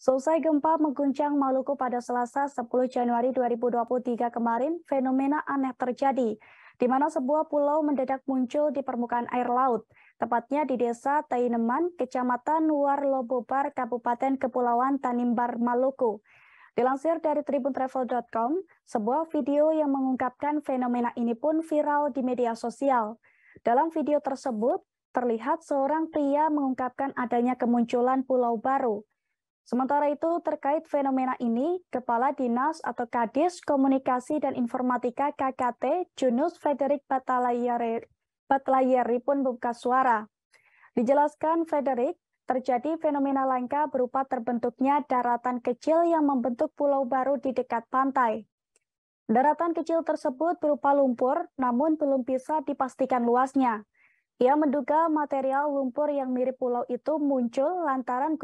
Selesai gempa mengguncang Maluku pada Selasa 10 Januari 2023 kemarin, fenomena aneh terjadi, di mana sebuah pulau mendadak muncul di permukaan air laut, tepatnya di desa Taineman, kecamatan Warlobobar, Kabupaten Kepulauan Tanimbar, Maluku. Dilansir dari tribuntravel.com, sebuah video yang mengungkapkan fenomena ini pun viral di media sosial. Dalam video tersebut, terlihat seorang pria mengungkapkan adanya kemunculan pulau baru – Sementara itu, terkait fenomena ini, Kepala Dinas atau Kadis Komunikasi dan Informatika KKT, Junus Frederick Batalayeri, Batalayeri pun membuka suara. Dijelaskan Frederick, terjadi fenomena langka berupa terbentuknya daratan kecil yang membentuk pulau baru di dekat pantai. Daratan kecil tersebut berupa lumpur, namun belum bisa dipastikan luasnya. Ia menduga material lumpur yang mirip pulau itu muncul lantaran